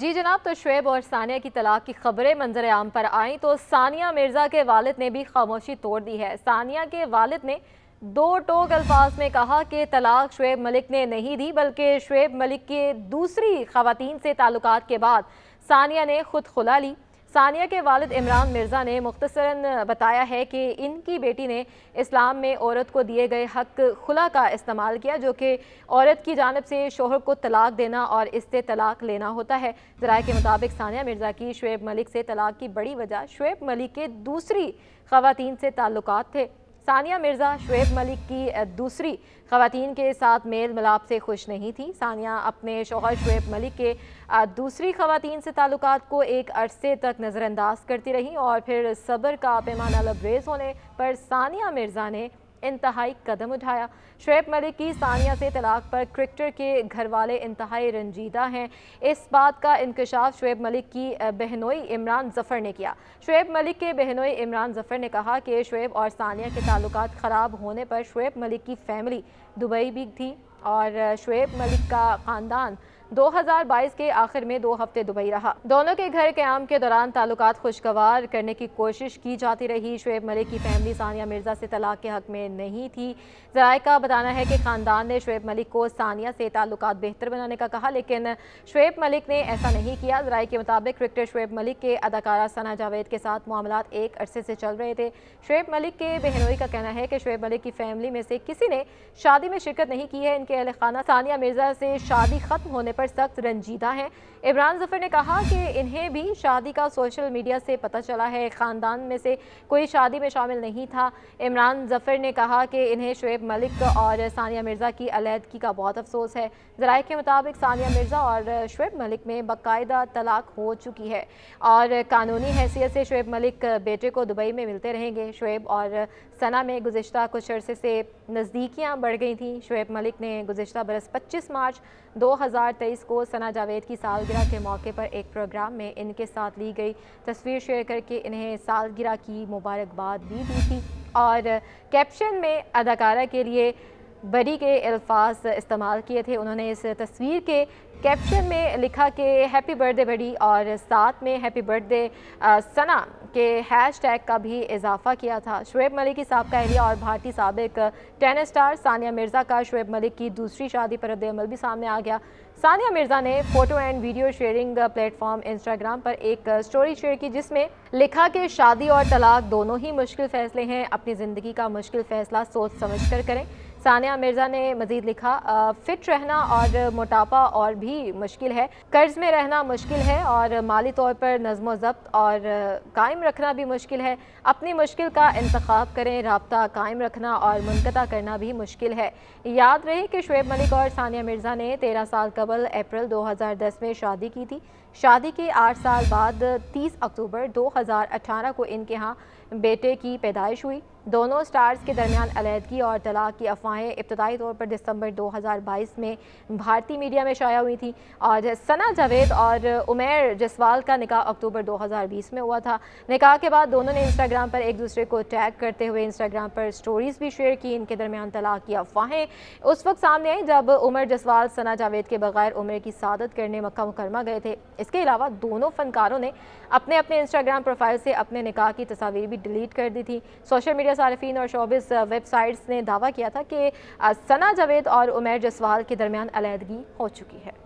जी जनाब तो शुएब और सानिया की तलाक की खबरें मंजर आम पर आईं तो सानिया मिर्ज़ा के वालिद ने भी खामोशी तोड़ दी है सानिया के वालिद ने दो टोक अल्फाज में कहा कि तलाक शुएब मलिक ने नहीं दी बल्कि शुएब मलिक के दूसरी खातन से ताल्लुक के बाद सानिया ने खुद खुला ली सानिया के वालद इमरान मिर्ज़ा ने मुख्तसरा बताया है कि इनकी बेटी ने इस्लाम में औरत को दिए गए हक खुला का इस्तेमाल किया जो कि औरत की जानब से शोहर को तलाक देना और इससे तलाक लेना होता है ज़रा के मुताबिक सानिया मिर्ज़ा की शुएब मलिक से तलाक की बड़ी वजह शुएब मलिक के दूसरी खातन से ताल्लुक थे सानिया मिर्ज़ा शुएब मलिक की दूसरी खातन के साथ मेल मिलाप से खुश नहीं थी सानिया अपने शोहर शुएब मलिक के दूसरी खवतिन से ताल्लुक को एक अरसे तक नज़रअंदाज करती रहीं और फिर सब्र का पैमाना लबरेज होने पर सानिया मिर्ज़ा ने इंतहाई कदम उठाया शुब मलिक की सानिया से तलाक पर क्रिकेटर के घर वाले इंतहाई रंजीदा हैं इस बात का इंकशाफ शुब मलिक की बहनोई इमरान जफ़र ने किया शुब मलिक के बहनोई इमरान जफ़र ने कहा कि शुब और सानिया के ताल्लुक ख़राब होने पर शुब मलिक की फैमिली दुबई भी थी और शुब मलिक का ख़ानदान 2022 के आखिर में दो हफ्ते दुबई रहा दोनों के घर आम के दौरान ताल्लुकात खुशगवार करने की कोशिश की जाती रही शुएब मलिक की फैमिली सानिया मिर्जा से तलाक के हक में नहीं थी जराये का बताना है कि खानदान ने शुएब मलिक को सानिया से ताल्लुक बेहतर बनाने का कहा लेकिन शुएब मलिक ने ऐसा नहीं किया जरा के मुताबिक क्रिकेटर शुएब मलिक के अदाकारा सना जावेद के साथ मामला एक अरसे से चल रहे थे शुएब मलिक के बहनोई का कहना है कि शुएब मलिक की फैमिली में से किसी ने शादी में शिरकत नहीं की है इनके अहल खाना सानिया मिर्जा से शादी खत्म होने पर पर सख्त रंजीदा हैं इमरान जफर ने कहा कि इन्हें भी शादी का सोशल मीडिया से पता चला है ख़ानदान में से कोई शादी में शामिल नहीं था इमरान जफर ने कहा कि इन्हें शुएब मलिक और सानिया मिर्ज़ा की अलीहदगी का बहुत अफसोस है जरा के मुताबिक सानिया मिर्ज़ा और शुएब मलिक में बाकायदा तलाक हो चुकी है और कानूनी हैसियत से शुएब मलिक बेटे को दुबई में मिलते रहेंगे शुएब और सना में गुजशत कुछ अर्से से नज़दीकियाँ बढ़ गई थी शुएब मलिक ने गुजशत बरस पच्चीस मार्च दो तेईस को सना जावेद की सालगिरह के मौके पर एक प्रोग्राम में इनके साथ ली गई तस्वीर शेयर करके इन्हें सालगिरह की मुबारकबाद भी दी थी और कैप्शन में अदाकारा के लिए बरी के अल्फाज इस्तेमाल किए थे उन्होंने इस तस्वीर के कैप्शन में लिखा कि हैप्पी बर्थडे बड़ी और साथ में हैप्पी बर्थडे सना के हैश टैग का भी इजाफा किया था शुएब मलिक की साहब का और भारतीय सबक टेनिस स्टार सानिया मिर्ज़ा का शुएब मलिक की दूसरी शादी पर रद्दमल भी सामने आ गया सानिया मिर्ज़ा ने photo and video sharing platform Instagram पर एक स्टोरी शेयर की जिसमें लिखा कि शादी और तलाक दोनों ही मुश्किल फ़ैसले हैं अपनी ज़िंदगी का मुश्किल फ़ैसला सोच समझ कर करें सानिया मिर्ज़ा ने मज़ीद लिखा फ़िट रहना और मोटापा और भी मुश्किल है कर्ज़ में रहना मुश्किल है और माली तौर पर नज़म ज़ब्त और कायम रखना भी मुश्किल है अपनी मुश्किल का इंतखब करें रबता कायम रखना और मुनक़ा करना भी मुश्किल है याद रहे कि शुएब मलिक और सानिया मिर्ज़ा ने तेरह साल कबल अप्रैल दो हज़ार दस में शादी की थी शादी के आठ साल बाद तीस अक्टूबर दो हज़ार अठारह को इनके यहाँ बेटे की पैदाइश हुई दोनों स्टार्स के दरमियान अलीहदगी और तलाक की अफवाहें इब्तदाई तौर पर दिसंबर 2022 में भारतीय मीडिया में शाया हुई थी और सना जावेद और उमेर जसवाल का निकाह अक्टूबर 2020 में हुआ था निकाह के बाद दोनों ने इंस्टाग्राम पर एक दूसरे को टैग करते हुए इंस्टाग्राम पर स्टोरीज़ भी शेयर की इनके दरमियान तलाक की अफवाहें उस वक्त सामने आई जब उमर जसवाल सना जावेद के बगैर उम्र की सदत करने मक्का मुकरमा गए थे इसके अलावा दोनों फनकारों ने अपने अपने इंस्टाग्राम प्रोफाइल से अपने निकाह की तस्वीर भी डिलीट कर दी थी सोशल मीडिया मीडिया सार्फिन और शोबिस वेबसाइट्स ने दावा किया था कि सना जावेद और उमेर जसवाल के दरमियान अलीहदगी हो चुकी है